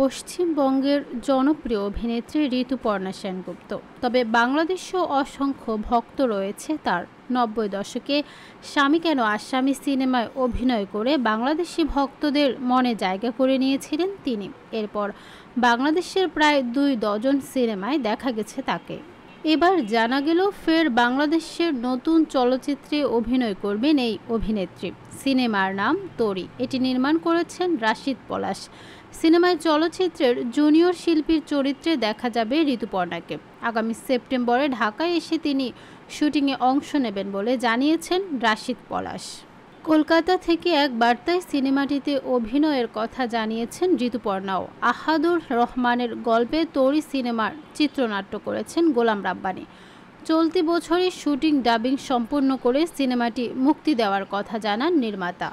পশ্চিমবঙ্গের জনপ্রিয় অভিনেত্রী ঋতুপর্ণা সেনগুপ্ত তবে বাংলাদেশেও অসংখ্য ভক্ত রয়েছে তার নব্বই দশকে স্বামী কেন আসামি সিনেমায় অভিনয় করে বাংলাদেশি ভক্তদের মনে জায়গা করে নিয়েছিলেন তিনি এরপর বাংলাদেশের প্রায় দুই ডজন সিনেমায় দেখা গেছে তাকে এবার জানা গেল ফের বাংলাদেশের নতুন চলচ্চিত্রে অভিনয় করবেন এই অভিনেত্রী সিনেমার নাম তরি এটি নির্মাণ করেছেন রাশিদ পলাশ সিনেমায় চলচ্চিত্রের জুনিয়র শিল্পীর চরিত্রে দেখা যাবে ঋতুপর্ণাকে আগামী সেপ্টেম্বরে ঢাকায় এসে তিনি শুটিংয়ে অংশ নেবেন বলে জানিয়েছেন রাশিদ পলাশ কলকাতা থেকে এক বার্তায় সিনেমাটিতে অভিনয়ের কথা জানিয়েছেন ঋতুপর্ণাও আহাদুর রহমানের গল্পে তরি সিনেমার চিত্রনাট্য করেছেন গোলাম রাব্বানি চলতি বছরই শুটিং ডাবিং সম্পূর্ণ করে সিনেমাটি মুক্তি দেওয়ার কথা জানান নির্মাতা